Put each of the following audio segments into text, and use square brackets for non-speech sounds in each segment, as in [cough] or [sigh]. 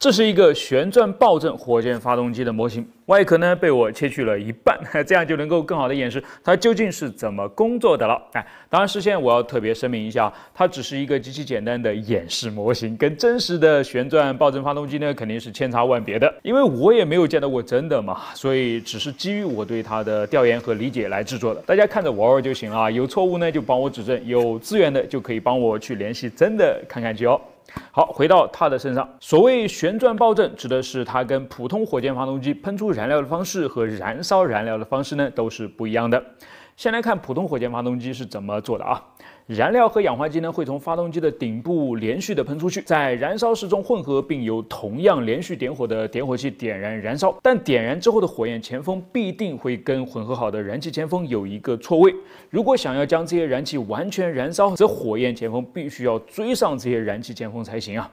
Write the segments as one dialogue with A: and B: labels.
A: 这是一个旋转爆震火箭发动机的模型，外壳呢被我切去了一半，[laughs] 这样就能够更好的演示它究竟是怎么工作的了。哎，当然事先我要特别声明一下，它只是一个极其简单的演示模型，跟真实的旋转爆震发动机呢肯定是千差万别的，因为我也没有见到过真的嘛，所以只是基于我对它的调研和理解来制作的，大家看着玩玩就行啊，有错误呢就帮我指正，有资源的就可以帮我去联系真的看看去哦。好，回到它的身上。所谓旋转爆震，指的是它跟普通火箭发动机喷出燃料的方式和燃烧燃料的方式呢，都是不一样的。先来看普通火箭发动机是怎么做的啊？燃料和氧化剂呢会从发动机的顶部连续的喷出去，在燃烧室中混合，并由同样连续点火的点火器点燃燃烧。但点燃之后的火焰前锋必定会跟混合好的燃气前锋有一个错位。如果想要将这些燃气完全燃烧，则火焰前锋必须要追上这些燃气前锋才行啊。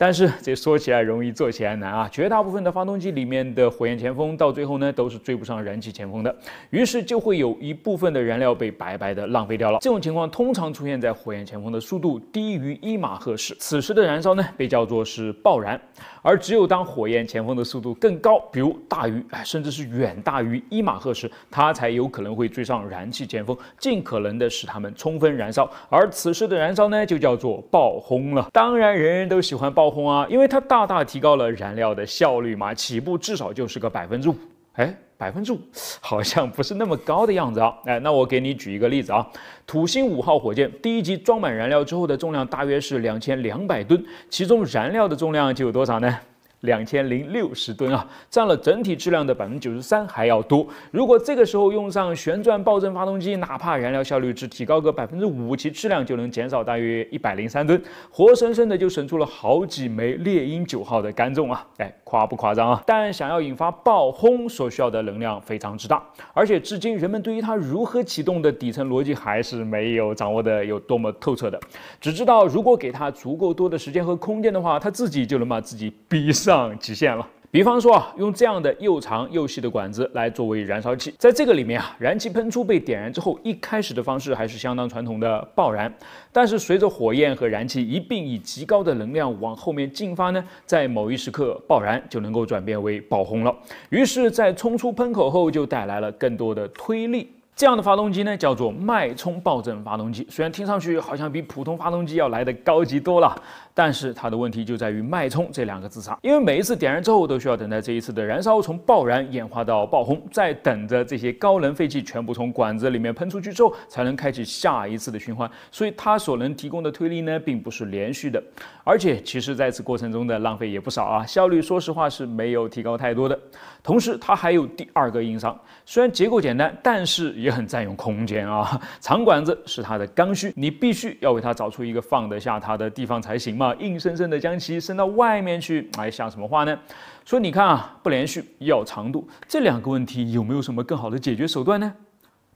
A: 但是这说起来容易做起来难啊！绝大部分的发动机里面的火焰前锋到最后呢，都是追不上燃气前锋的，于是就会有一部分的燃料被白白的浪费掉了。这种情况通常出现在火焰前锋的速度低于一马赫时，此时的燃烧呢，被叫做是爆燃。而只有当火焰前锋的速度更高，比如大于，甚至是远大于一马赫时，它才有可能会追上燃气前锋，尽可能的使它们充分燃烧。而此时的燃烧呢，就叫做爆轰了。当然，人人都喜欢爆。轰啊！因为它大大提高了燃料的效率嘛，起步至少就是个百分之五。哎，百分之五 [laughs] 好像不是那么高的样子啊。哎，那我给你举一个例子啊，土星五号火箭第一级装满燃料之后的重量大约是两千两百吨，其中燃料的重量就有多少呢？两千零六十吨啊，占了整体质量的百分之九十三还要多。如果这个时候用上旋转爆震发动机，哪怕燃料效率只提高个百分之五，其质量就能减少大约一百零三吨，活生生的就省出了好几枚猎鹰九号的干重啊！哎，夸不夸张啊？但想要引发爆轰所需要的能量非常之大，而且至今人们对于它如何启动的底层逻辑还是没有掌握的有多么透彻的，只知道如果给它足够多的时间和空间的话，它自己就能把自己逼死。上极限了。比方说啊，用这样的又长又细的管子来作为燃烧器，在这个里面啊，燃气喷出被点燃之后，一开始的方式还是相当传统的爆燃。但是随着火焰和燃气一并以极高的能量往后面进发呢，在某一时刻，爆燃就能够转变为爆轰了。于是，在冲出喷口后，就带来了更多的推力。这样的发动机呢，叫做脉冲爆震发动机。虽然听上去好像比普通发动机要来的高级多了。但是它的问题就在于“脉冲”这两个字上，因为每一次点燃之后都需要等待这一次的燃烧从爆燃演化到爆轰，再等着这些高能废气全部从管子里面喷出去之后，才能开启下一次的循环。所以它所能提供的推力呢，并不是连续的，而且其实在此过程中的浪费也不少啊，效率说实话是没有提高太多的。同时，它还有第二个硬伤，虽然结构简单，但是也很占用空间啊，长管子是它的刚需，你必须要为它找出一个放得下它的地方才行嘛。硬生生的将其伸到外面去，哎，像什么话呢？说你看啊，不连续要长度，这两个问题有没有什么更好的解决手段呢？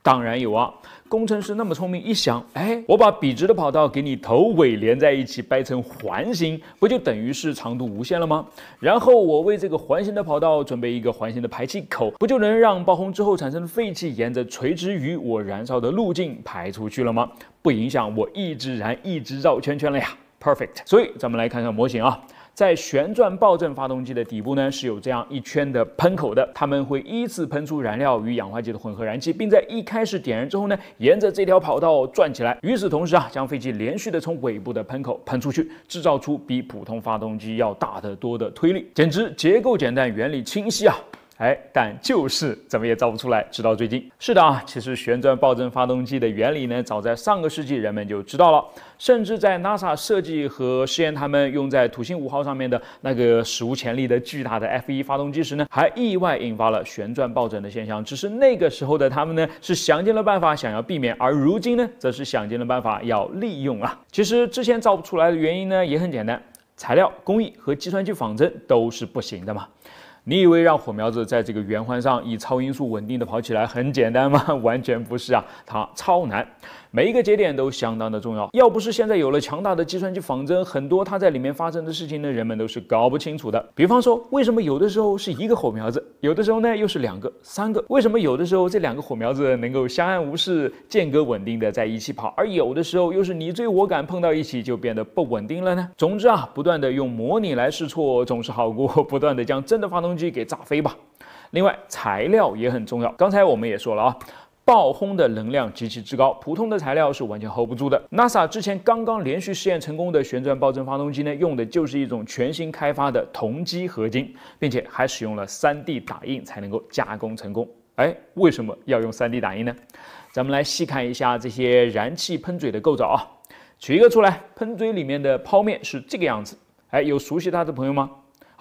A: 当然有啊！工程师那么聪明，一想，哎，我把笔直的跑道给你头尾连在一起，掰成环形，不就等于是长度无限了吗？然后我为这个环形的跑道准备一个环形的排气口，不就能让爆轰之后产生的废气沿着垂直于我燃烧的路径排出去了吗？不影响我一直燃一直绕圈圈了呀！Perfect。所以咱们来看看模型啊，在旋转爆震发动机的底部呢，是有这样一圈的喷口的，它们会依次喷出燃料与氧化剂的混合燃气，并在一开始点燃之后呢，沿着这条跑道转起来。与此同时啊，将飞机连续的从尾部的喷口喷出去，制造出比普通发动机要大得多的推力，简直结构简单，原理清晰啊。哎，但就是怎么也造不出来。直到最近，是的啊，其实旋转爆震发动机的原理呢，早在上个世纪人们就知道了。甚至在 NASA 设计和试验他们用在土星五号上面的那个史无前例的巨大的 F1 发动机时呢，还意外引发了旋转爆震的现象。只是那个时候的他们呢，是想尽了办法想要避免，而如今呢，则是想尽了办法要利用啊。其实之前造不出来的原因呢，也很简单，材料、工艺和计算机仿真都是不行的嘛。你以为让火苗子在这个圆环上以超音速稳定的跑起来很简单吗？[laughs] 完全不是啊，它超难，每一个节点都相当的重要。要不是现在有了强大的计算机仿真，很多它在里面发生的事情呢，人们都是搞不清楚的。比方说，为什么有的时候是一个火苗子，有的时候呢又是两个、三个？为什么有的时候这两个火苗子能够相安无事、间隔稳定的在一起跑，而有的时候又是你追我赶碰到一起就变得不稳定了呢？总之啊，不断的用模拟来试错，总是好过不断的将真的发动风机给炸飞吧。另外，材料也很重要。刚才我们也说了啊，爆轰的能量极其之高，普通的材料是完全 hold 不住的。NASA 之前刚刚连续试验成功的旋转爆震发动机呢，用的就是一种全新开发的铜基合金，并且还使用了 3D 打印才能够加工成功。哎，为什么要用 3D 打印呢？咱们来细看一下这些燃气喷嘴的构造啊，取一个出来，喷嘴里面的剖面是这个样子。哎，有熟悉它的朋友吗？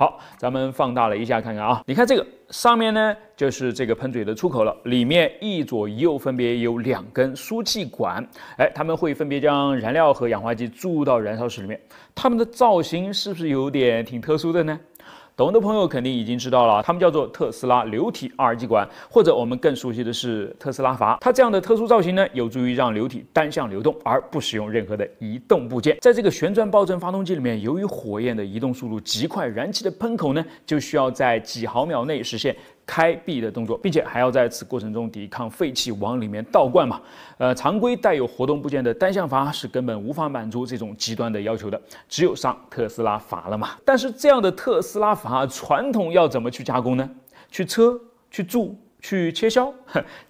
A: 好，咱们放大了一下，看看啊。你看这个上面呢，就是这个喷嘴的出口了。里面一左一右分别有两根输气管，哎，他们会分别将燃料和氧化剂注入到燃烧室里面。它们的造型是不是有点挺特殊的呢？懂的朋友肯定已经知道了，它们叫做特斯拉流体二极管，或者我们更熟悉的是特斯拉阀。它这样的特殊造型呢，有助于让流体单向流动，而不使用任何的移动部件。在这个旋转爆震发动机里面，由于火焰的移动速度极快，燃气的喷口呢，就需要在几毫秒内实现。开闭的动作，并且还要在此过程中抵抗废气往里面倒灌嘛，呃，常规带有活动部件的单向阀是根本无法满足这种极端的要求的，只有上特斯拉阀了嘛。但是这样的特斯拉阀，传统要怎么去加工呢？去车、去铸、去切削，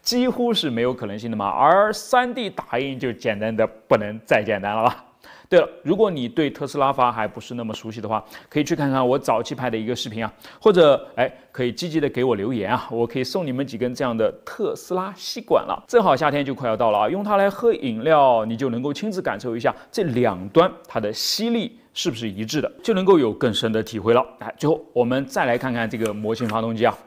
A: 几乎是没有可能性的嘛。而 3D 打印就简单的不能再简单了吧。对了，如果你对特斯拉法还不是那么熟悉的话，可以去看看我早期拍的一个视频啊，或者哎，可以积极的给我留言啊，我可以送你们几根这样的特斯拉吸管了，正好夏天就快要到了啊，用它来喝饮料，你就能够亲自感受一下这两端它的吸力是不是一致的，就能够有更深的体会了。哎，最后我们再来看看这个模型发动机啊，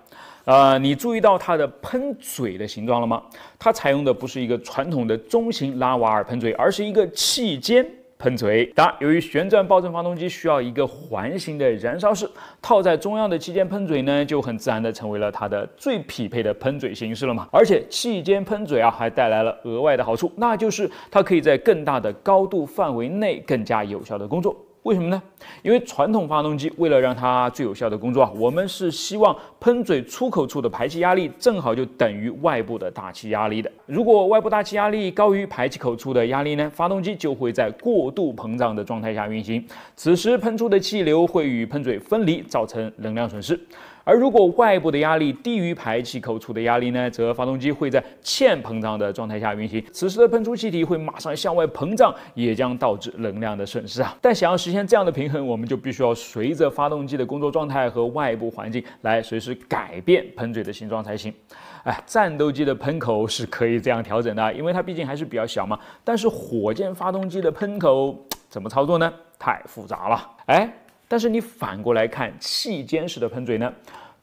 A: 呃，你注意到它的喷嘴的形状了吗？它采用的不是一个传统的中型拉瓦尔喷嘴，而是一个气尖。喷嘴，当然，由于旋转爆震发动机需要一个环形的燃烧室，套在中央的气间喷嘴呢，就很自然的成为了它的最匹配的喷嘴形式了嘛。而且，气间喷嘴啊，还带来了额外的好处，那就是它可以在更大的高度范围内更加有效的工作。为什么呢？因为传统发动机为了让它最有效的工作，啊，我们是希望喷嘴出口处的排气压力正好就等于外部的大气压力的。如果外部大气压力高于排气口处的压力呢，发动机就会在过度膨胀的状态下运行，此时喷出的气流会与喷嘴分离，造成能量损失。而如果外部的压力低于排气口处的压力呢，则发动机会在欠膨胀的状态下运行，此时的喷出气体会马上向外膨胀，也将导致能量的损失啊。但想要实现这样的平衡，我们就必须要随着发动机的工作状态和外部环境来随时改变喷嘴的形状才行。哎，战斗机的喷口是可以这样调整的，因为它毕竟还是比较小嘛。但是火箭发动机的喷口怎么操作呢？太复杂了。哎。但是你反过来看气尖式的喷嘴呢？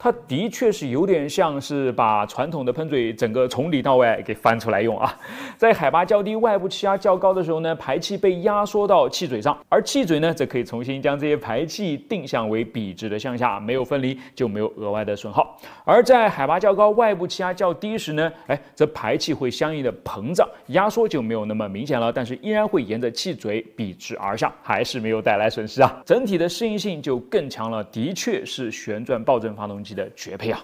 A: 它的确是有点像是把传统的喷嘴整个从里到外给翻出来用啊，[laughs] 在海拔较低、外部气压较高的时候呢，排气被压缩到气嘴上，而气嘴呢则可以重新将这些排气定向为笔直的向下，没有分离就没有额外的损耗。而在海拔较高、外部气压较低时呢，哎，这排气会相应的膨胀，压缩就没有那么明显了，但是依然会沿着气嘴笔直而下，还是没有带来损失啊，整体的适应性就更强了。的确是旋转爆震发动机。的绝配啊！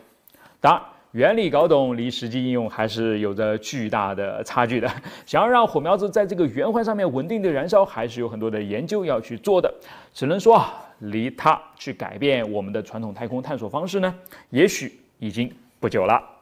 A: 当然，原理搞懂，离实际应用还是有着巨大的差距的。想要让火苗子在这个圆环上面稳定的燃烧，还是有很多的研究要去做的。只能说啊，离它去改变我们的传统太空探索方式呢，也许已经不久了。